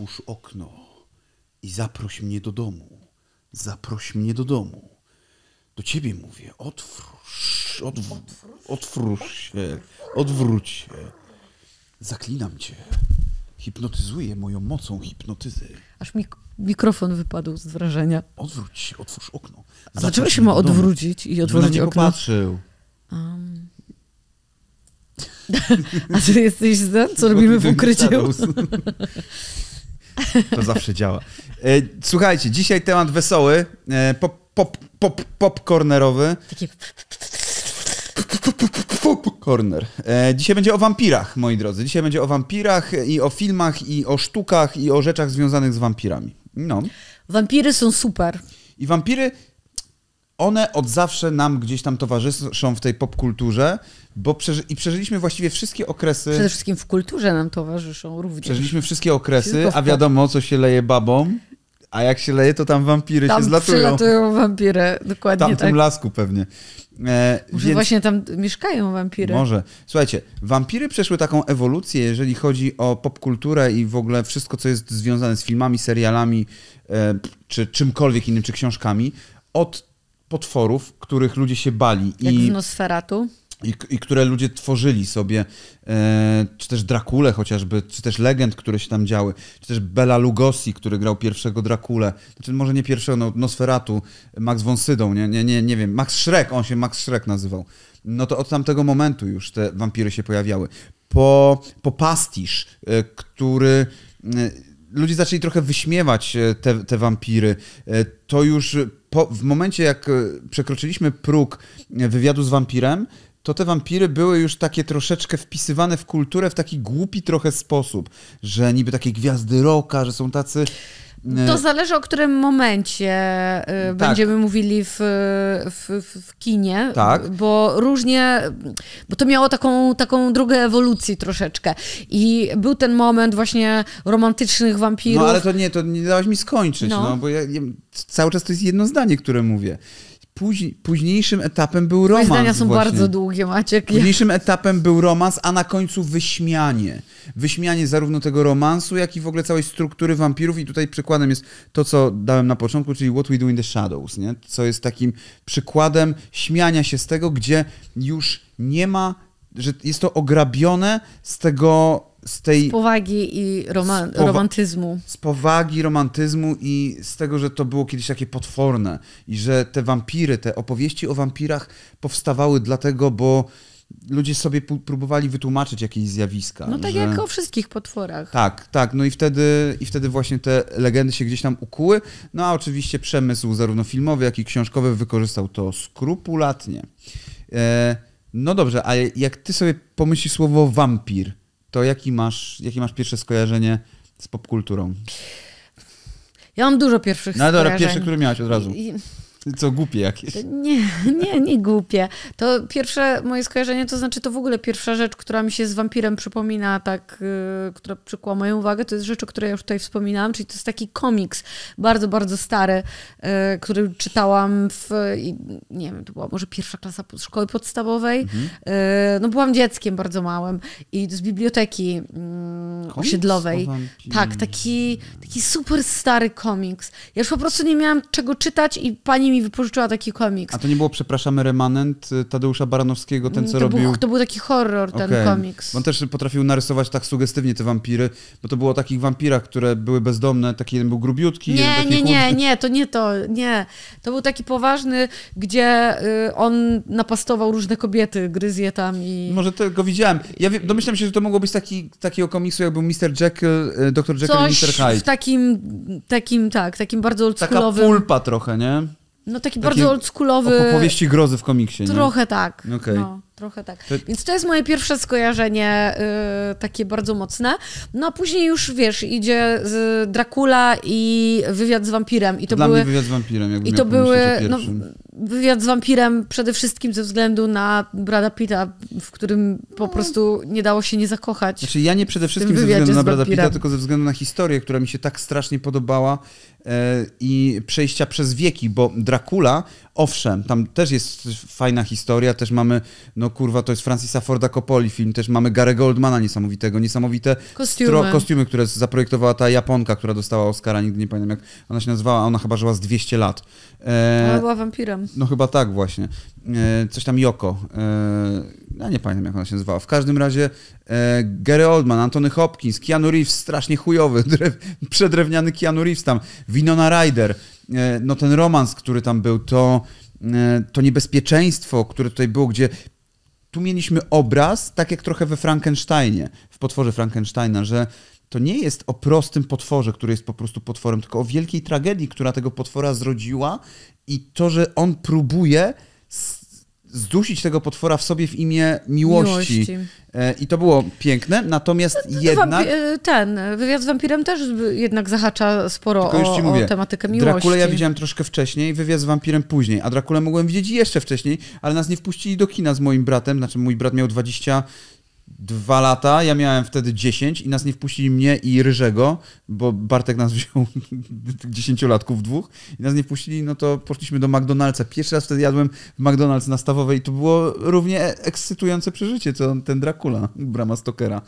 otwórz okno i zaproś mnie do domu. Zaproś mnie do domu. Do ciebie mówię, otwórz, odw otwórz się, odwróć się. Zaklinam cię. Hipnotyzuję moją mocą hipnotyzy. Aż mi mikrofon wypadł z wrażenia. Odwróć się, otwórz okno. Zaproś się ma odwrócić i otworzyć okno? patrzył. Um. A ty jesteś za? co robimy w ukryciu? To zawsze działa. E, słuchajcie, dzisiaj temat wesoły, e, pop, pop, pop, popcornerowy. Taki... Corner. E, dzisiaj będzie o wampirach, moi drodzy. Dzisiaj będzie o wampirach i o filmach, i o sztukach, i o rzeczach związanych z wampirami. No. Wampiry są super. I wampiry one od zawsze nam gdzieś tam towarzyszą w tej popkulturze, bo przeży i przeżyliśmy właściwie wszystkie okresy. Przede wszystkim w kulturze nam towarzyszą również. Przeżyliśmy wszystkie okresy, a wiadomo, co się leje babom. A jak się leje, to tam wampiry tam się zlatują. Tam przylatują wampiry, dokładnie tam, tak. W tamtym tak. lasku pewnie. E, Może więc... właśnie tam mieszkają wampiry. Może. Słuchajcie, wampiry przeszły taką ewolucję, jeżeli chodzi o popkulturę i w ogóle wszystko, co jest związane z filmami, serialami, e, czy czymkolwiek innym, czy książkami, od potworów, których ludzie się bali. Jak I... Nosferatu? I, i, które ludzie tworzyli sobie, e, czy też Drakule chociażby, czy też legend, które się tam działy, czy też Bela Lugosi, który grał pierwszego Drakule, znaczy może nie pierwszego, no, Nosferatu, Max von nie, nie, nie, nie wiem, Max Shrek, on się Max Shrek nazywał. No to od tamtego momentu już te wampiry się pojawiały. Po, po pastisz, e, który... E, ludzie zaczęli trochę wyśmiewać e, te, te wampiry. E, to już po, w momencie, jak e, przekroczyliśmy próg wywiadu z wampirem, to te wampiry były już takie troszeczkę wpisywane w kulturę w taki głupi trochę sposób, że niby takie gwiazdy roka, że są tacy E, to zależy o którym momencie e, tak. będziemy mówili w, w, w kinie, tak. bo różnie, bo to miało taką, taką drogę ewolucji troszeczkę i był ten moment właśnie romantycznych wampirów. No ale to nie, to nie dałaś mi skończyć, no, no bo ja, ja, cały czas to jest jedno zdanie, które mówię późniejszym etapem był romans. Te zdania są właśnie. bardzo długie, Maciek. Późniejszym etapem był romans, a na końcu wyśmianie. Wyśmianie zarówno tego romansu, jak i w ogóle całej struktury wampirów. I tutaj przykładem jest to, co dałem na początku, czyli What We Do in the Shadows, nie? co jest takim przykładem śmiania się z tego, gdzie już nie ma, że jest to ograbione z tego z tej. Z powagi i z powa romantyzmu. Z powagi, romantyzmu i z tego, że to było kiedyś takie potworne i że te wampiry, te opowieści o wampirach powstawały dlatego, bo ludzie sobie próbowali wytłumaczyć jakieś zjawiska. No tak że... jak o wszystkich potworach. Tak, tak. No i wtedy, i wtedy właśnie te legendy się gdzieś tam ukuły. No a oczywiście przemysł zarówno filmowy, jak i książkowy wykorzystał to skrupulatnie. E... No dobrze, ale jak ty sobie pomyślisz słowo wampir, to jaki masz, jakie masz pierwsze skojarzenie z popkulturą? Ja mam dużo pierwszych no, skojarzeń. No dobra, pierwsze, które miałaś od razu. I, i... Co, głupie jakieś? Nie, nie, nie głupie. To pierwsze moje skojarzenie, to znaczy to w ogóle pierwsza rzecz, która mi się z wampirem przypomina, tak, yy, która przykuła moją uwagę, to jest rzecz, o której ja już tutaj wspominałam, czyli to jest taki komiks, bardzo, bardzo stary, yy, który czytałam w, nie wiem, to była może pierwsza klasa szkoły podstawowej. Mhm. Yy, no byłam dzieckiem bardzo małym i z biblioteki mm, osiedlowej. Tak, taki, taki super stary komiks. Ja już po prostu nie miałam czego czytać i pani mi wypożyczyła taki komiks. A to nie było, przepraszamy, remanent y, Tadeusza Baranowskiego, ten mm, co to robił? Był, to był taki horror ten okay. komiks. On też potrafił narysować tak sugestywnie te wampiry, bo to było o takich wampirach, które były bezdomne, taki jeden był grubiutki. Nie, nie, nie, chłodny. nie, to nie to, nie. To był taki poważny, gdzie y, on napastował różne kobiety, gryzje tam i... Może tego widziałem. Ja domyślam się, że to mogło być taki, takiego komiksu, jakby był Mr. Jekyll, y, Dr. Jekyll Coś i Mr. Hyde. w takim, takim, tak, takim bardzo oldschoolowym... Taka pulpa trochę, nie? No taki Takie bardzo oldschoolowy... Opowieści grozy w komiksie, Trochę nie? tak. Okay. No, trochę tak. Więc to jest moje pierwsze skojarzenie y, takie bardzo mocne. No a później już, wiesz, idzie z Dracula i wywiad z wampirem. I to Dla były... mnie wywiad z wampirem, jakby I to były... No, wywiad z wampirem przede wszystkim ze względu na Brada Pita, w którym po no. prostu nie dało się nie zakochać. Znaczy ja nie przede wszystkim ze względu na Brada Pita, tylko ze względu na historię, która mi się tak strasznie podobała, E, i przejścia przez wieki, bo Dracula, owszem, tam też jest fajna historia, też mamy, no kurwa, to jest Francisa Forda Coppoli film, też mamy Gary Goldmana niesamowitego, niesamowite kostiumy. Stro, kostiumy, które zaprojektowała ta Japonka, która dostała Oscara, nigdy nie pamiętam jak ona się nazywała, ona chyba żyła z 200 lat. E, ona była wampirem. No chyba tak właśnie. E, coś tam Yoko. E, ja nie pamiętam jak ona się nazywała. W każdym razie e, Gary Oldman, Antony Hopkins, Keanu Reeves, strasznie chujowy, drew, przedrewniany Keanu Reeves tam Winona Ryder, e, no ten romans, który tam był, to, e, to niebezpieczeństwo, które tutaj było, gdzie tu mieliśmy obraz, tak jak trochę we Frankensteinie, w potworze Frankensteina, że to nie jest o prostym potworze, który jest po prostu potworem, tylko o wielkiej tragedii, która tego potwora zrodziła i to, że on próbuje zdusić tego potwora w sobie w imię miłości. miłości. E, I to było piękne, natomiast no, jednak... E, ten, wywiad z wampirem też jednak zahacza sporo o, mówię, o, tematykę miłości. Drakule ja widziałem troszkę wcześniej, wywiad z wampirem później, a Drakule mogłem widzieć jeszcze wcześniej, ale nas nie wpuścili do kina z moim bratem, znaczy mój brat miał 20 dwa lata, ja miałem wtedy 10 i nas nie wpuścili mnie i Ryżego, bo Bartek nas wziął dziesięciolatków dwóch i nas nie wpuścili, no to poszliśmy do McDonald'sa. Pierwszy raz wtedy jadłem w McDonald's na Stawowej i to było równie ekscytujące przeżycie, co ten Dracula, Brama Stokera.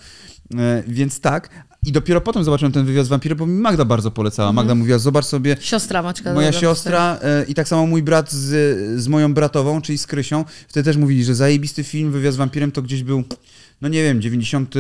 E, więc tak. I dopiero potem zobaczyłem ten wywiad z wampirem, bo mi Magda bardzo polecała. Mhm. Magda mm. mówiła, zobacz sobie... Siostra Maćka. Moja siostra e, i tak samo mój brat z, z moją bratową, czyli z Krysią. Wtedy też mówili, że zajebisty film, wywiad z wampirem to gdzieś był no nie wiem, 90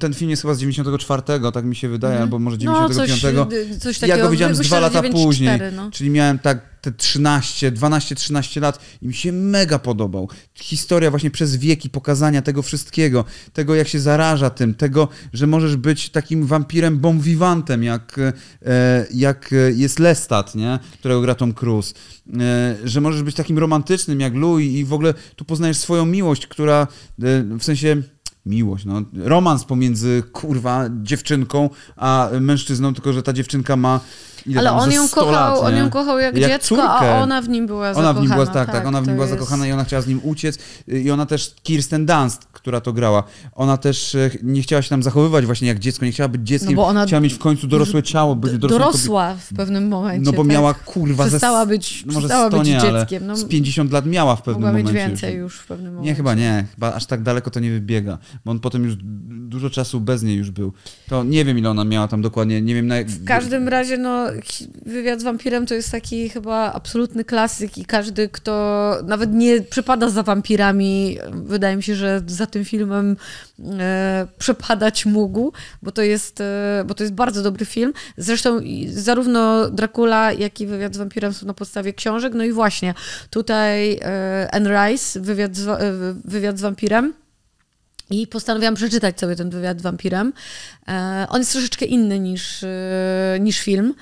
ten film jest chyba z 94, tak mi się wydaje, mm. albo może 95. No, coś, y, coś takiego, ja go widziałem z dwa lata 9, później, 4, no. czyli miałem tak te 13, 12-13 lat i mi się mega podobał. Historia właśnie przez wieki pokazania tego wszystkiego, tego jak się zaraża tym, tego, że możesz być takim wampirem bon vivantem, jak, e, jak jest Lestat, nie? którego gra Tom Cruise, e, że możesz być takim romantycznym jak Louis i w ogóle tu poznajesz swoją miłość, która e, w sensie miłość, no, romans pomiędzy, kurwa, dziewczynką a mężczyzną, tylko że ta dziewczynka ma ile Ale on ją, kochał, lat, on ją kochał jak, jak dziecko, córkę. a ona w nim była zakochana. Ona w nim była, tak, tak, ona w nim była zakochana i ona chciała z nim uciec. I ona też, Kirsten Dunst, która to grała, ona też e, nie chciała się tam zachowywać właśnie jak dziecko, nie chciała być dzieckiem, no bo ona chciała mieć w końcu dorosłe ciało. Być dorosła kobiet. w pewnym momencie. No bo tak? miała, kurwa, przestała ze, być, może stała być nie, dzieckiem. No, z 50 lat miała w pewnym mogła momencie. mieć więcej już. już w pewnym momencie. Nie, chyba nie, chyba aż tak daleko to nie wybiega, bo on potem już dużo czasu bez niej już był. To nie wiem, ile ona miała tam dokładnie, nie wiem. Na... W każdym razie, no wywiad z wampirem to jest taki chyba absolutny klasyk i każdy, kto nawet nie przepada za wampirami, wydaje mi się, że za tym filmem e, przepadać mógł, bo to, jest, e, bo to jest bardzo dobry film. Zresztą zarówno Dracula, jak i wywiad z wampirem są na podstawie książek, no i właśnie tutaj e, Anne Rice, wywiad z, e, wywiad z wampirem, i postanowiłam przeczytać sobie ten wywiad z wampirem. E, on jest troszeczkę inny niż, e, niż film,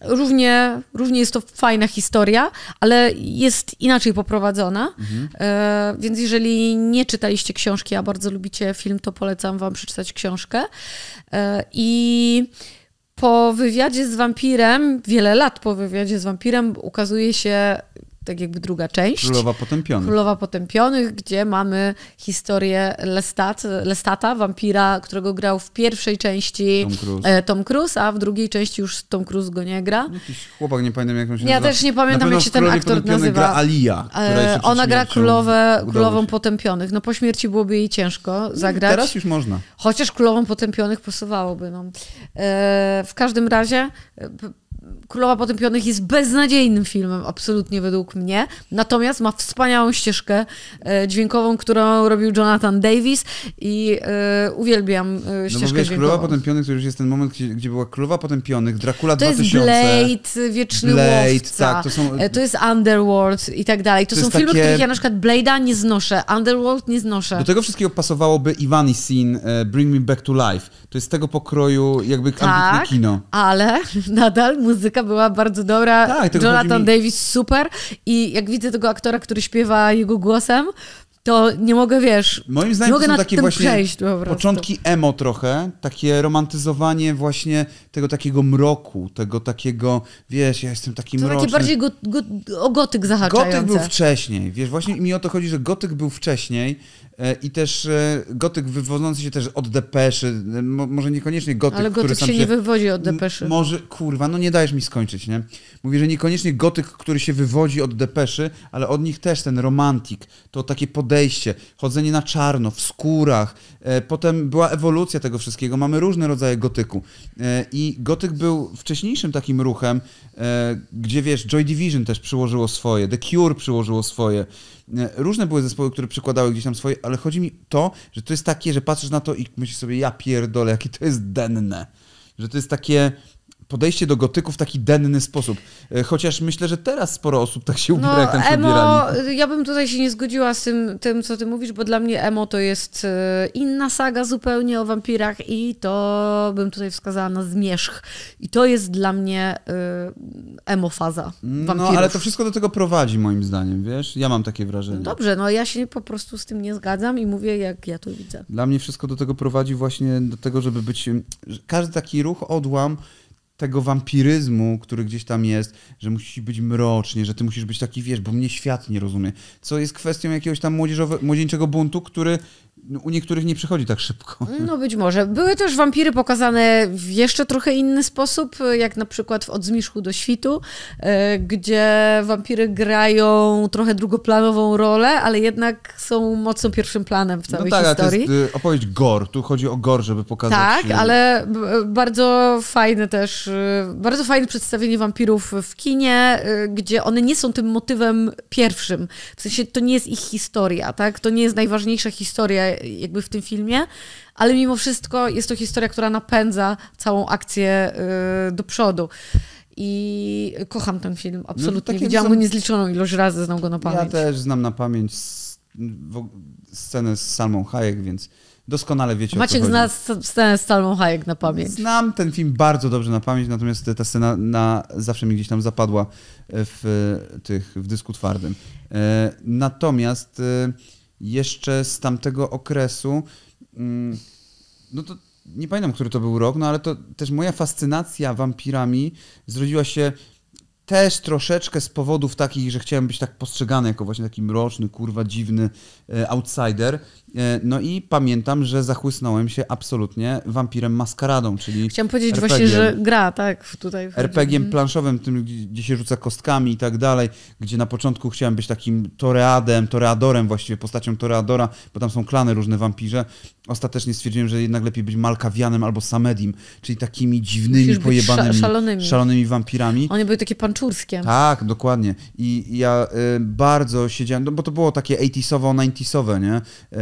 Równie, równie jest to fajna historia, ale jest inaczej poprowadzona. Mhm. E, więc jeżeli nie czytaliście książki, a bardzo lubicie film, to polecam wam przeczytać książkę. E, I po wywiadzie z wampirem, wiele lat po wywiadzie z wampirem, ukazuje się tak jakby druga część. Królowa Potępionych. Królowa Potępionych, gdzie mamy historię Lestat, Lestata, wampira, którego grał w pierwszej części Tom Cruise. E, Tom Cruise, a w drugiej części już Tom Cruise go nie gra. Jakiś chłopak, nie pamiętam jak on się ja nazywa. Ja też nie pamiętam jak się ten aktor nazywa. gra Alia. E, ona gra królowę, królową Potępionych. No po śmierci byłoby jej ciężko no, zagrać. Teraz już można. Chociaż królową Potępionych posuwałoby No. E, w każdym razie Królowa Potępionych jest beznadziejnym filmem, absolutnie według mnie. Natomiast ma wspaniałą ścieżkę e, dźwiękową, którą robił Jonathan Davis i y, uwielbiam e, no ścieżkę no mówiłaś, dźwiękową. Królowa Potępionych to już jest ten moment, gdzie, gdzie była Królowa Potępionych, Dracula to 2000. To jest Blade, Wieczny Blade, Łowca, tak, to, są... to jest Underworld i tak dalej. To, to są filmy, takie... których ja na przykład Blade'a nie znoszę, Underworld nie znoszę. Do tego wszystkiego pasowałoby Ivani Scene, Bring Me Back to Life. To jest tego pokroju jakby tak, ambitne kino. ale nadal muzyka była bardzo dobra, tak, Jonathan mi... Davis super i jak widzę tego aktora, który śpiewa jego głosem, to nie mogę, wiesz, Moim zdaniem mogę to są takie właśnie przejść, początki emo trochę, takie romantyzowanie właśnie tego takiego mroku, tego takiego, wiesz, ja jestem taki to mroczny. To bardziej go, go, o gotyk zahaczające. Gotyk był wcześniej, wiesz, właśnie mi o to chodzi, że gotyk był wcześniej E, i też e, gotyk wywodzący się też od depeszy, e, może niekoniecznie gotyk, Ale gotyk który sam się, się nie wywodzi od depeszy. Może, kurwa, no nie dajesz mi skończyć, nie? Mówię, że niekoniecznie gotyk, który się wywodzi od depeszy, ale od nich też ten romantik, to takie podejście, chodzenie na czarno, w skórach. Potem była ewolucja tego wszystkiego, mamy różne rodzaje gotyku. I gotyk był wcześniejszym takim ruchem, gdzie wiesz, Joy Division też przyłożyło swoje, The Cure przyłożyło swoje. E, różne były zespoły, które przykładały gdzieś tam swoje, ale chodzi mi to, że to jest takie, że patrzysz na to i myślisz sobie, ja pierdolę, jakie to jest denne. Że to jest takie, podejście do gotyku w taki denny sposób. E, chociaż myślę, że teraz sporo osób tak się ubiera, no, jak tam się emo, Ja bym tutaj się nie zgodziła z tym, tym, co ty mówisz, bo dla mnie emo to jest e, inna saga zupełnie o wampirach i to bym tutaj wskazała na zmierzch. I to jest dla mnie e, emo faza no, wampirów. No, ale to wszystko do tego prowadzi moim zdaniem, wiesz? Ja mam takie wrażenie. No dobrze, no ja się po prostu z tym nie zgadzam i mówię, jak ja to widzę. Dla mnie wszystko do tego prowadzi właśnie do tego, żeby być... Każdy taki ruch, odłam tego wampiryzmu, który gdzieś tam jest, że musi być mrocznie, że ty musisz być taki, wiesz, bo mnie świat nie rozumie. Co jest kwestią jakiegoś tam młodzieńczego buntu, który no, u niektórych nie przychodzi tak szybko. No, no być może. Były też wampiry pokazane w jeszcze trochę inny sposób, jak na przykład w Od do Świtu, e, gdzie wampiry grają trochę drugoplanową rolę, ale jednak są mocno pierwszym planem w całej no tak, historii. To jest y, opowieść gore. Tu chodzi o gore, żeby pokazać... Tak, y, ale y, bardzo fajne też, bardzo fajne przedstawienie wampirów w kinie, gdzie one nie są tym motywem pierwszym. W sensie to nie jest ich historia, tak? To nie jest najważniejsza historia, jakby w tym filmie, ale mimo wszystko jest to historia, która napędza całą akcję y, do przodu. I kocham ten film, no absolutnie. No, Widziałam niezliczoną ilość razy, znam go na pamięć. Ja też znam na pamięć scenę z Salmą Hayek, więc doskonale wiecie Maciek o co Maciek zna scenę z Salmą Hayek na pamięć. Znam ten film bardzo dobrze na pamięć, natomiast ta scena na, zawsze mi gdzieś tam zapadła w, tych, w dysku twardym. E, natomiast e, jeszcze z tamtego okresu. Mm, no to nie pamiętam, który to był rok, no ale to też moja fascynacja wampirami zrodziła się też troszeczkę z powodów takich, że chciałem być tak postrzegany jako właśnie taki mroczny, kurwa, dziwny e, outsider. E, no i pamiętam, że zachłysnąłem się absolutnie wampirem maskaradą, czyli. Chciałem powiedzieć RPG-iem. właśnie, że gra, tak, tutaj. RPG-iem hmm. planszowym, tym, gdzie się rzuca kostkami i tak dalej, gdzie na początku chciałem być takim toreadem, toreadorem właściwie, postacią toreadora, bo tam są klany różne wampirze. Ostatecznie stwierdziłem, że jednak lepiej być malkawianem albo samedim, czyli takimi dziwnymi, pojebanymi, szalonymi. szalonymi wampirami. Oni były takie punch Czurskiem. Tak, dokładnie. I ja y, bardzo siedziałem, no bo to było takie 80 owo 90-owe, nie? Y,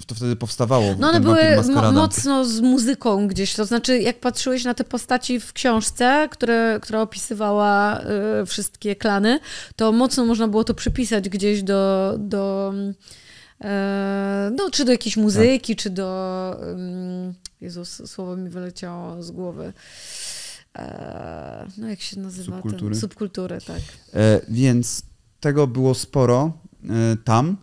y, to wtedy powstawało. No one były mocno z muzyką gdzieś, to znaczy jak patrzyłeś na te postaci w książce, które, która opisywała y, wszystkie klany, to mocno można było to przypisać gdzieś do... do y, no, czy do jakiejś muzyki, tak. czy do. Jezus, słowo mi wyleciało z głowy. E, no jak się nazywa? Subkultury. Ten, subkultury, tak. E, więc tego było sporo e, tam.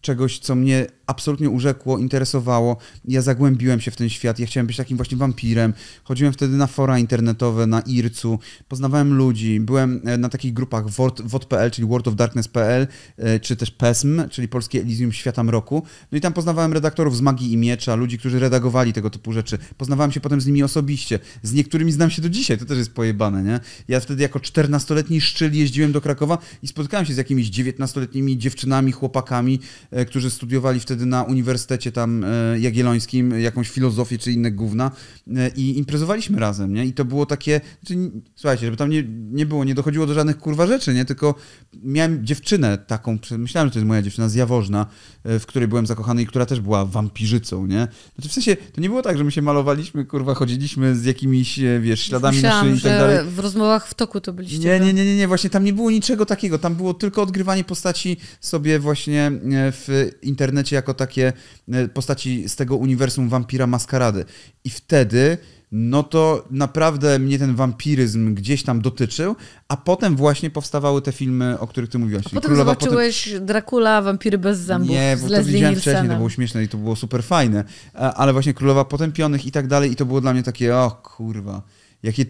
Czegoś, co mnie absolutnie urzekło, interesowało. Ja zagłębiłem się w ten świat, ja chciałem być takim właśnie wampirem. Chodziłem wtedy na fora internetowe, na IRC-u, poznawałem ludzi, byłem e, na takich grupach WOD.pl, czyli World of Darkness.pl, e, czy też PESM, czyli Polskie Elysium Świata Mroku. No i tam poznawałem redaktorów z Magii i Miecza, ludzi, którzy redagowali tego typu rzeczy. Poznawałem się potem z nimi osobiście. Z niektórymi znam się do dzisiaj, to też jest pojebane, nie? Ja wtedy jako 14-letni szczyl jeździłem do Krakowa i spotkałem się z jakimiś 19-letnimi dziewczynami, chłopakami, e, którzy studiowali wtedy wtedy na Uniwersytecie tam e, Jagiellońskim jakąś filozofię czy inne gówna e, i imprezowaliśmy razem, nie? I to było takie, znaczy, słuchajcie, żeby tam nie, nie było, nie dochodziło do żadnych kurwa rzeczy, nie? Tylko miałem dziewczynę taką, myślałem, że to jest moja dziewczyna z Jaworzna, e, w której byłem zakochany i która też była wampirzycą, nie? Znaczy w sensie, to nie było tak, że my się malowaliśmy, kurwa, chodziliśmy z jakimiś, wiesz, śladami Myślałam, na szyi i tak dalej. w rozmowach w toku to byliście. Nie, no. nie, nie, nie, nie, właśnie tam nie było niczego takiego, tam było tylko odgrywanie postaci sobie właśnie w internecie jako jako takie e, postaci z tego uniwersum wampira maskarady. I wtedy no to naprawdę mnie ten wampiryzm gdzieś tam dotyczył, a potem właśnie powstawały te filmy, o których ty mówiłaś. A potem Królowa, zobaczyłeś potem... Dracula, Wampiry bez zębów Nie, bo z Leslie to widziałem Nielsena. wcześniej, to było śmieszne i to było super fajne, e, ale właśnie Królowa Potępionych i tak dalej i to było dla mnie takie, o kurwa, jakie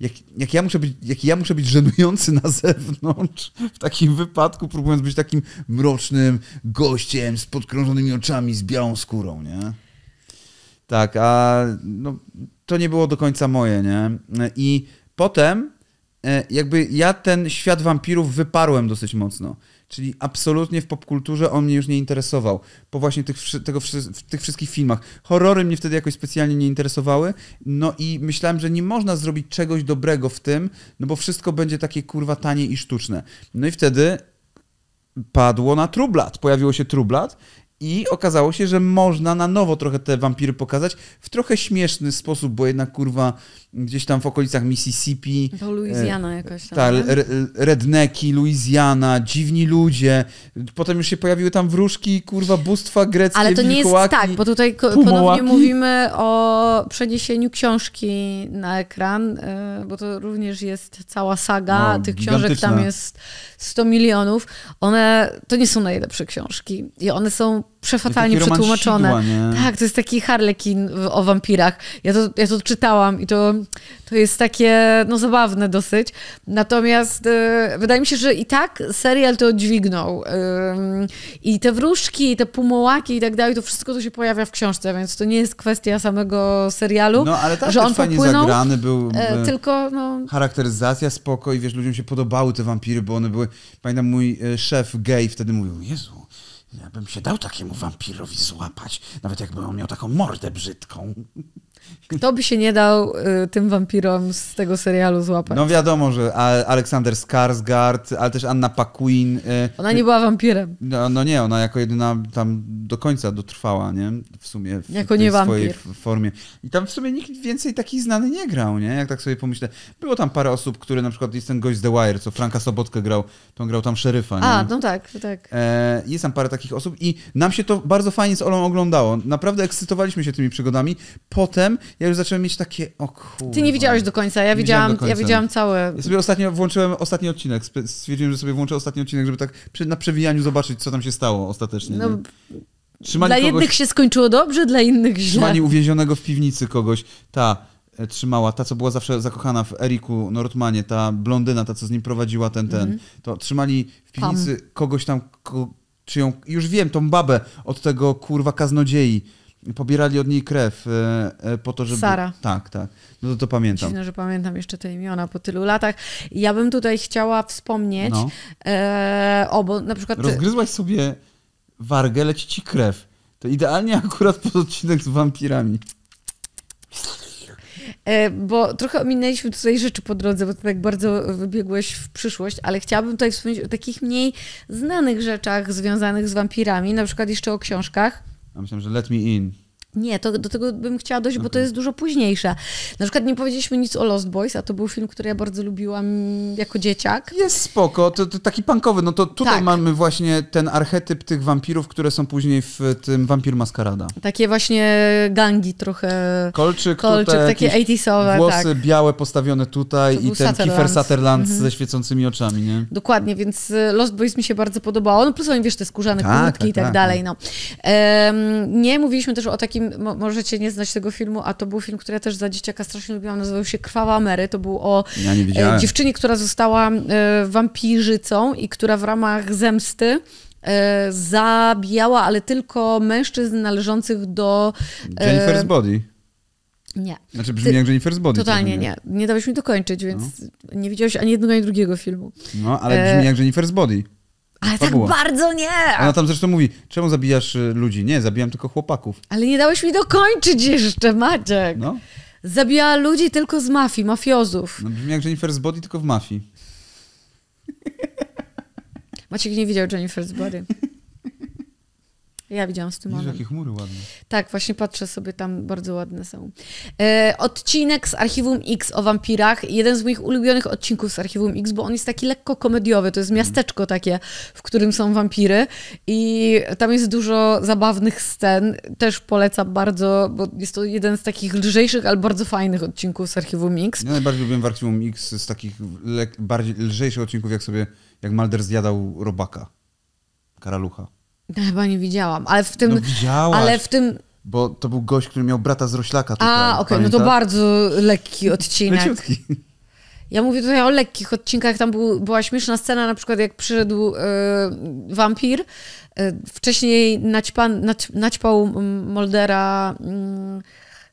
jak, jak, ja muszę być, jak ja muszę być żenujący na zewnątrz, w takim wypadku, próbując być takim mrocznym gościem z podkrążonymi oczami, z białą skórą, nie? Tak, a no, to nie było do końca moje, nie? I potem e, jakby ja ten świat wampirów wyparłem dosyć mocno. Czyli absolutnie w popkulturze on mnie już nie interesował. Po właśnie tych, tego, tych wszystkich filmach. Horrory mnie wtedy jakoś specjalnie nie interesowały. No i myślałem, że nie można zrobić czegoś dobrego w tym, no bo wszystko będzie takie kurwa tanie i sztuczne. No i wtedy padło na Trublat. Pojawiło się Trublat i okazało się, że można na nowo trochę te wampiry pokazać w trochę śmieszny sposób, bo jednak kurwa gdzieś tam w okolicach Mississippi. To Louisiana e, jakoś tam. Ta, re, redneki, Louisiana, dziwni ludzie. Potem już się pojawiły tam wróżki, kurwa, bóstwa greckie, Ale to nie jest tak, bo tutaj ponownie mówimy o przeniesieniu książki na ekran, y, bo to również jest cała saga. No, Tych książek tam jest 100 milionów. One, to nie są najlepsze książki i one są przefatalnie przetłumaczone. Sidła, tak, to jest taki harlekin o wampirach. Ja to, ja to czytałam i to, to jest takie no, zabawne dosyć. Natomiast e, wydaje mi się, że i tak serial to dźwignął. I te wróżki, i te pumołaki i tak dalej, to wszystko to się pojawia w książce, więc to nie jest kwestia samego serialu. No, ale tak, że on fajnie popłynął, zagrany był. E, e, tylko no... charakteryzacja spoko i wiesz, ludziom się podobały te wampiry, bo one były... Pamiętam, mój e, szef gej wtedy mówił, Jezu, ja bym się dał takiemu wampirowi złapać, nawet jakby on miał taką mordę brzydką. Kto by się nie dał y, tym wampirom z tego serialu złapać? No wiadomo, że Aleksander Skarsgard, ale też Anna Paquin. Y, ona nie była wampirem. No, no, nie, ona jako jedyna tam do końca dotrwała, nie? W sumie w jako nie swojej wampir. formie. I tam w sumie nikt więcej takich znany nie grał, nie? Jak tak sobie pomyślę. Było tam parę osób, które na przykład jest ten gość z The Wire, co Franka Sobotkę grał, to grał tam szeryfa, nie? A, no tak, tak. E, jest tam parę takich osób i nam się to bardzo fajnie z Olą oglądało. Naprawdę ekscytowaliśmy się tymi przygodami. Potem ja już zacząłem mieć takie, o kurwa. Ty nie widziałeś do końca, ja widziałam, końca. ja widziałam całe. Ja sobie ostatnio włączyłem ostatni odcinek, stwierdziłem, że sobie włączę ostatni odcinek, żeby tak na przewijaniu zobaczyć, co tam się stało ostatecznie. No... dla kogoś... jednych się skończyło dobrze, dla innych źle. Trzymanie uwięzionego w piwnicy kogoś, ta e, trzymała, ta, co była zawsze zakochana w Eriku Nortmanie, ta blondyna, ta, co z nim prowadziła ten, ten, mm. to trzymali w piwnicy kogoś tam, ko, czyją, już wiem, tą babę od tego, kurwa, kaznodziei pobierali od niej krew e, e, po to, żeby... Sara. Tak, tak. No to, to pamiętam. Dziwne, że pamiętam jeszcze te imiona po tylu latach. Ja bym tutaj chciała wspomnieć no. e, o, bo na przykład... Rozgryzłaś sobie wargę, leci ci krew. To idealnie akurat pod odcinek z wampirami. E, bo trochę ominęliśmy tutaj rzeczy po drodze, bo ty tak bardzo wybiegłeś w przyszłość, ale chciałabym tutaj wspomnieć o takich mniej znanych rzeczach związanych z wampirami, na przykład jeszcze o książkach. I'm saying, so let me in. Nie, to do tego bym chciała dojść, okay. bo to jest dużo późniejsze. Na przykład nie powiedzieliśmy nic o Lost Boys, a to był film, który ja bardzo lubiłam jako dzieciak. Jest spoko, to, to taki punkowy. No to tutaj tak. mamy właśnie ten archetyp tych wampirów, które są później w tym Wampir Maskarada. Takie właśnie gangi trochę. Kolczyk, Kolczyk tutaj takie 80 Włosy tak. białe postawione tutaj i ten Sutherland. Kiefer Sutherland mhm. ze świecącymi oczami, nie? Dokładnie, więc y, Lost Boys mi się bardzo podobało. No plus oni, wiesz, te skórzane tak, tak i tak, tak, tak dalej, tak. no. Um, nie mówiliśmy też o takim mo możecie nie znać tego filmu, a to był film, który ja też za dzieciaka strasznie lubiłam, nazywał się Krwawa Mary. To był o ja e, dziewczynie, która została e, wampirzycą i która w ramach zemsty e, zabijała, ale tylko mężczyzn należących do... Jennifer's Body. Nie. Znaczy brzmi Ty, jak Jennifer's Body. Totalnie nie. Nie dałeś mi dokończyć, więc no. nie widziałeś ani jednego, ani drugiego filmu. No, ale brzmi e... jak Jennifer's Body. Ale tak bardzo nie! Ona tam zresztą mówi, czemu zabijasz y, ludzi? Nie, zabijam tylko chłopaków. Ale nie dałeś mi dokończyć jeszcze, Maciek. No. Zabijała ludzi tylko z mafii, mafiozów. No brzmi jak Jennifer's Body, tylko w mafii. Maciek nie widział Jennifer's Body. Ja widziałam z tym jakie chmury ładne. Tak, właśnie patrzę sobie tam, bardzo ładne są. E, odcinek z Archiwum X o wampirach. Jeden z moich ulubionych odcinków z Archiwum X, bo on jest taki lekko komediowy. To jest mhm. miasteczko takie, w którym są wampiry i tam jest dużo zabawnych scen. Też polecam bardzo, bo jest to jeden z takich lżejszych, ale bardzo fajnych odcinków z Archiwum X. Ja najbardziej lubię w Archiwum X z takich bardziej lżejszych odcinków, jak sobie, jak Mulder zjadał robaka, karalucha. Ja no, chyba nie widziałam, ale w tym. No widziałaś, ale w tym. Bo to był gość, który miał brata z roślaka. Tutaj, A, okej, okay, no to bardzo lekki odcinek. Leciutki. Ja mówię tutaj o lekkich odcinkach. Tam był, była śmieszna scena, na przykład jak przyszedł vampir y, wampir. Y, wcześniej naćpa, nać, naćpał Moldera. Mm,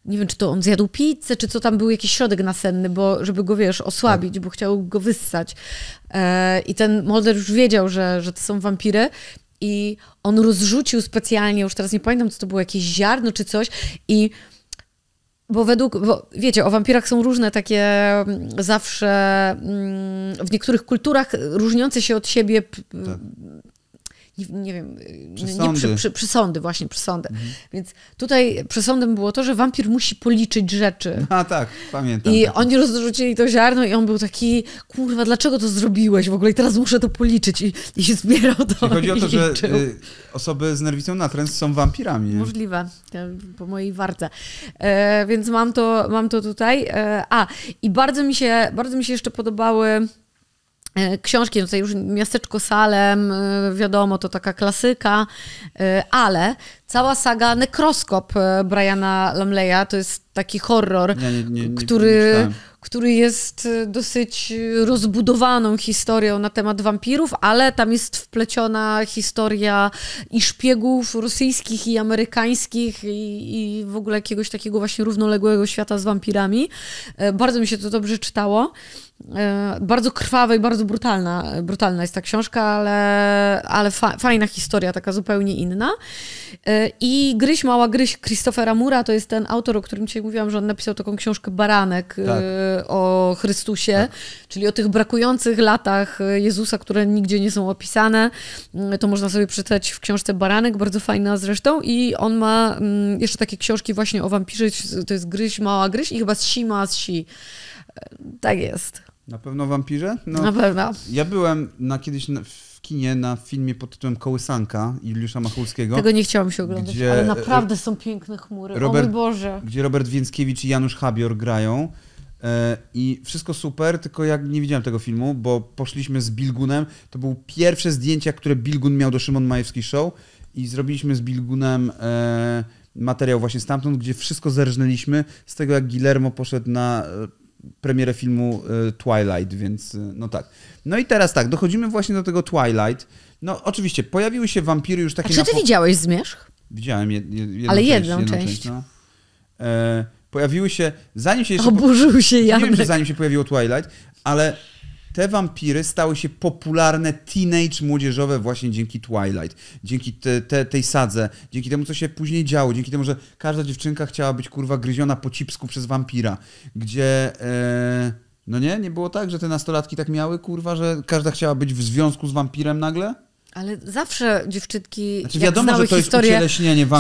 nie wiem, czy to on zjadł pizzę, czy co tam był jakiś środek nasenny, bo żeby go, wiesz, osłabić, tak. bo chciał go wyssać. E, I ten molder już wiedział, że, że to są wampiry i on rozrzucił specjalnie, już teraz nie pamiętam, co to było, jakieś ziarno czy coś i bo według, bo wiecie, o wampirach są różne takie mm, zawsze mm, w niektórych kulturach różniące się od siebie tak. Mm, nie wiem, przysądy. nie przy, przy, przysądy, właśnie przysądy. Mhm. Więc tutaj przysądem było to, że wampir musi policzyć rzeczy. A tak, pamiętam. I tak. oni rozrzucili to ziarno i on był taki, kurwa, dlaczego to zrobiłeś w ogóle i teraz muszę to policzyć i, i się zbierał to Czyli Chodzi o to, że y, osoby z nerwicą natręt są wampirami. Nie? Możliwe, po mojej warce. E, więc mam to, mam to tutaj. E, a, i bardzo mi się, bardzo mi się jeszcze podobały E, książki, no tutaj już Miasteczko Salem, e, wiadomo, to taka klasyka, e, ale cała saga Nekroskop Briana Lamleya to jest taki horror, nie, nie, nie, który który jest y, dosyć y, rozbudowaną historią na temat wampirów, ale tam jest wpleciona historia i szpiegów rosyjskich, i amerykańskich, i, i w ogóle jakiegoś takiego właśnie równoległego świata z wampirami. E, bardzo mi się to dobrze czytało. E, bardzo krwawa i bardzo brutalna, brutalna jest ta książka, ale, ale fa fajna historia, taka zupełnie inna. E, I Gryś, Mała Gryś Christophera Mura to jest ten autor, o którym dzisiaj mówiłam, że on napisał taką książkę Baranek. Tak o Chrystusie, tak. czyli o tych brakujących latach Jezusa, które nigdzie nie są opisane. Mm, to można sobie przeczytać w książce Baranek, bardzo fajna zresztą. I on ma mm, jeszcze takie książki właśnie o wampirze, to jest Gryź, Mała Gryź i chyba z Si, Mała z Si. E, tak jest. Na pewno wampirze? No, na pewno. Ja byłem na kiedyś w kinie na filmie pod tytułem Kołysanka Juliusza Machulskiego. Tego nie chciałam się oglądać, gdzie, ale e, naprawdę są piękne chmury. Robert, o mój Boże. Gdzie Robert Więckiewicz i Janusz Habior grają. E, I wszystko super, tylko jak nie widziałem tego filmu, bo poszliśmy z Bilgunem. To były pierwsze zdjęcia, które Bilgun miał do Szymon Majewski Show i zrobiliśmy z Bilgunem e, materiał właśnie stamtąd, gdzie wszystko zerżnęliśmy z tego, jak Guillermo poszedł na e, premierę filmu Twilight, więc no tak. No i teraz tak, dochodzimy właśnie do tego Twilight. No oczywiście, pojawiły się wampiry już takie... A czy ty po... widziałeś Zmierzch? Widziałem jed, jed, jedną Ale część, Ale jedną część. część no. e, pojawiły się, zanim się jeszcze... Oburzył się Janek. Nie wiem, że zanim się pojawiło Twilight, ale te wampiry stały się popularne teenage młodzieżowe właśnie dzięki Twilight, dzięki te, te, tej sadze, dzięki temu, co się później działo, dzięki temu, że każda dziewczynka chciała być kurwa gryziona po cipsku przez wampira, gdzie... E, no nie? Nie było tak, że te nastolatki tak miały, kurwa, że każda chciała być w związku z wampirem nagle? Ale zawsze dziewczynki, znaczy, jak wiadomo, znały że to historię,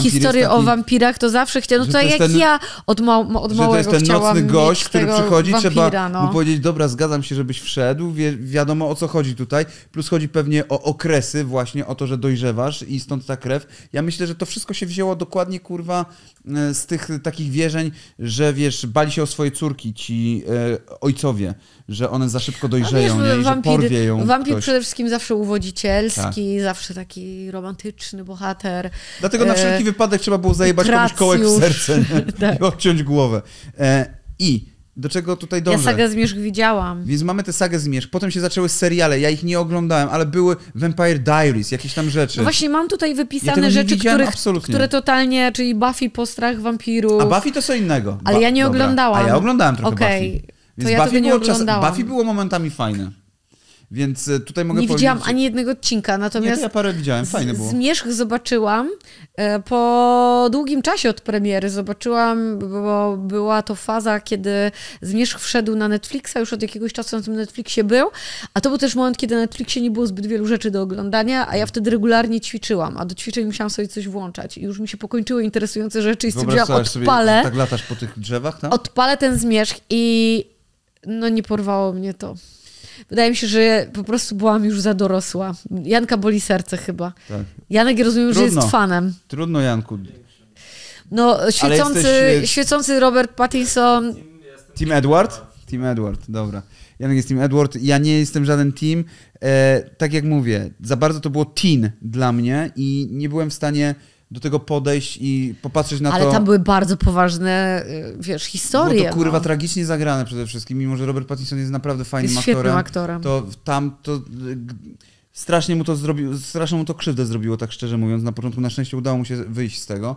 historię o wampirach, to zawsze chciały, no to, jak ten, ja od, ma, od małego to jest ten nocny gość, który przychodzi, wampira, trzeba no. mu powiedzieć, dobra, zgadzam się, żebyś wszedł, wiadomo o co chodzi tutaj, plus chodzi pewnie o okresy właśnie, o to, że dojrzewasz i stąd ta krew. Ja myślę, że to wszystko się wzięło dokładnie, kurwa, e, z tych takich wierzeń, że wiesz, bali się o swoje córki ci e, ojcowie, że one za szybko dojrzeją, wiesz, nie? I wampiry, że porwie ją Wampir ktoś. przede wszystkim zawsze uwodzicielski, tak taki zawsze taki romantyczny bohater. Dlatego na e, wszelki wypadek trzeba było zajebać Gracjusz. komuś kołek w serce tak. i odciąć głowę. E, I do czego tutaj dążę? Ja sagę Zmierzch widziałam. Więc mamy tę sagę Zmierzch. Potem się zaczęły seriale. Ja ich nie oglądałem, ale były Vampire Diaries, jakieś tam rzeczy. No właśnie, mam tutaj wypisane ja rzeczy, których, które totalnie, czyli Buffy po strach wampirów. A Buffy to co innego. Ale ja nie Dobra. oglądałam. A ja oglądałem trochę okay. Buffy. Więc to ja Buffy, nie Czas... Buffy było momentami fajne. Więc e, tutaj mogę Nie powiedzieć... widziałam ani jednego odcinka, natomiast... Nie, ja parę widziałem, fajne było. Zmierzch zobaczyłam e, po długim czasie od premiery. Zobaczyłam, bo była to faza, kiedy Zmierzch wszedł na Netflixa, już od jakiegoś czasu na tym Netflixie był, a to był też moment, kiedy na Netflixie nie było zbyt wielu rzeczy do oglądania, a ja wtedy regularnie ćwiczyłam, a do ćwiczeń musiałam sobie coś włączać i już mi się pokończyły interesujące rzeczy i stwierdziłam, odpalę... Sobie, tak latasz po tych drzewach tam? Odpalę ten Zmierzch i no nie porwało mnie to. Wydaje mi się, że po prostu byłam już za dorosła. Janka boli serce chyba. Tak. Janek rozumiem, Trudno. że jest fanem. Trudno, Janku. No, świecący, jesteś... E, świecący Robert Pattinson. Team Edward? Team Edward, dobra. Janek jest Team Edward, ja nie jestem żaden team. E, tak jak mówię, za bardzo to było teen dla mnie i nie byłem w stanie do tego podejść i popatrzeć na Ale to. Ale tam były bardzo poważne, y, wiesz, historie. Było to kurwa no. tragicznie zagrane przede wszystkim, mimo że Robert Pattinson jest naprawdę fajnym jest aktorem. aktorem. To tam to y, strasznie mu to zrobił, strasznie mu to krzywdę zrobiło, tak szczerze mówiąc. Na początku na szczęście udało mu się wyjść z tego,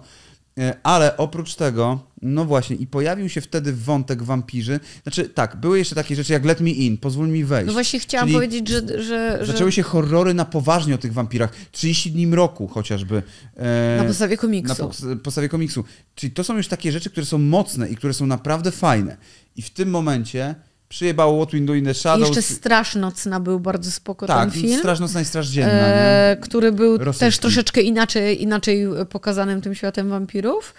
E, ale oprócz tego, no właśnie, i pojawił się wtedy wątek wampirzy. Znaczy, tak, były jeszcze takie rzeczy jak Let Me In, pozwól mi wejść. No właśnie chciałam Czyli powiedzieć, że, że, Zaczęły się horrory na poważnie o tych wampirach. 30 dni roku chociażby. E, na podstawie komiksu. Na po, podstawie komiksu. Czyli to są już takie rzeczy, które są mocne i które są naprawdę fajne. I w tym momencie Przyjebał What We Do in the Shadows. I jeszcze Straż Nocna był bardzo spokojny tak, film. Tak, Straż Nocna i Straż Dzienna. E, który był Rosyjski. też troszeczkę inaczej, inaczej pokazanym tym światem wampirów.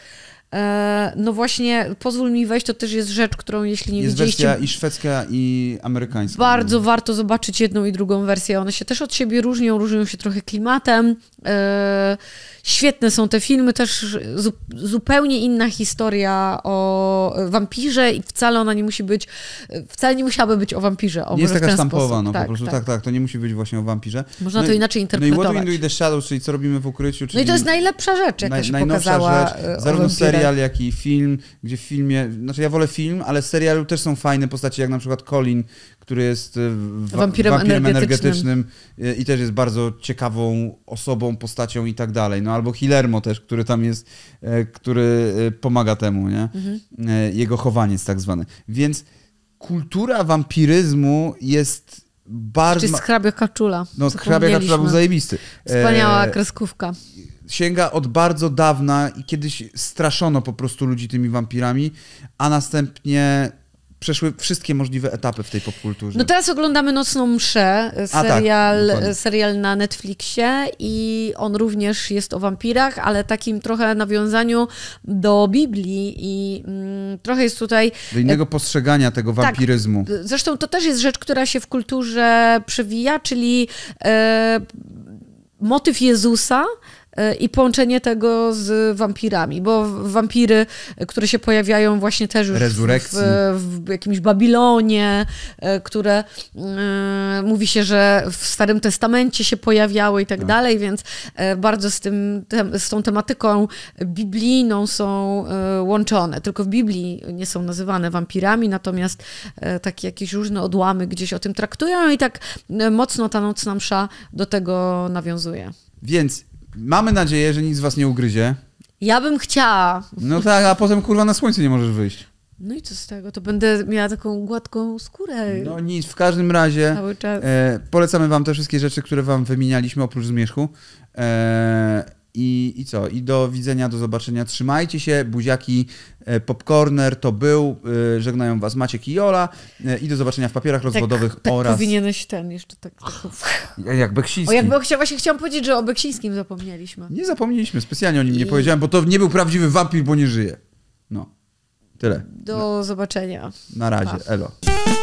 E, no właśnie, pozwól mi wejść, to też jest rzecz, którą jeśli nie jest widzieliście... Jest wersja i szwedzka, i amerykańska. Bardzo warto zobaczyć jedną i drugą wersję. One się też od siebie różnią, różnią się trochę klimatem. E, Świetne są te filmy, też zu zupełnie inna historia o wampirze i wcale ona nie musi być, wcale nie musiałaby być o wampirze. O, nie jest taka stampowa, no tak, po prostu, tak. tak, tak, to nie musi być właśnie o wampirze. Można no to i, inaczej interpretować. No i What We Do in the Shadows, czyli co robimy w ukryciu. Czyli no i to jest najlepsza rzecz, jaka naj, się pokazała rzecz, e, Zarówno serial, jak i film, gdzie w filmie, znaczy ja wolę film, ale w serialu też są fajne postacie, jak na przykład Colin, który jest e, wa wampirem, wampirem energetycznym. energetycznym e, i też jest bardzo ciekawą osobą, postacią i tak dalej. No albo Hilermo też, który tam jest, e, który e, pomaga temu, nie? Mhm. E, jego chowaniec tak zwany. Więc kultura wampiryzmu jest bardzo... Czy skrabia kaczula. No, skrabia kaczula był zajebisty. Wspaniała kreskówka. Sięga od bardzo dawna i kiedyś straszono po prostu ludzi tymi wampirami, a następnie przeszły wszystkie możliwe etapy w tej popkulturze. No teraz oglądamy Nocną Mszę, e, tak, serial, tak, serial na Netflixie i on również jest o wampirach, ale takim trochę nawiązaniu do Biblii i mm, trochę jest tutaj... Do innego postrzegania tego tak. wampiryzmu. Tak, zresztą to też jest rzecz, która się w kulturze przewija, czyli e, motyw Jezusa, E, i połączenie tego z wampirami, bo wampiry, które się pojawiają właśnie też już w, w, jakimś Babilonie, e, które y, mówi się, że w Starym Testamencie się pojawiały i tak no. dalej, więc bardzo z, tym, te, z tą tematyką biblijną są y, łączone. Tylko w Biblii nie są nazywane wampirami, natomiast y, takie jakieś różne odłamy gdzieś o tym traktują i tak mocno ta nocna msza do tego nawiązuje. Więc Mamy nadzieję, że nic z was nie ugryzie. Ja bym chciała. No tak, a potem kurwa na słońce nie możesz wyjść. No i co z tego? To będę miała taką gładką skórę. No nic, w każdym razie Cały czas. E, polecamy wam te wszystkie rzeczy, które wam wymienialiśmy oprócz zmierzchu. E, i, I co? I do widzenia, do zobaczenia. Trzymajcie się, buziaki. E, popcorner to był. E, żegnają Was Maciek i Jola. E, I do zobaczenia w papierach tak, rozwodowych tak, tak oraz... powinieneś ten jeszcze tak... tak... Jak Beksiński. O, jakby właśnie chciałam powiedzieć, że o Beksińskim zapomnieliśmy. Nie zapomnieliśmy, specjalnie o nim I... nie powiedziałem, bo to nie był prawdziwy wampir, bo nie żyje. No. Tyle. Do no. zobaczenia. Na razie. Pa. Elo.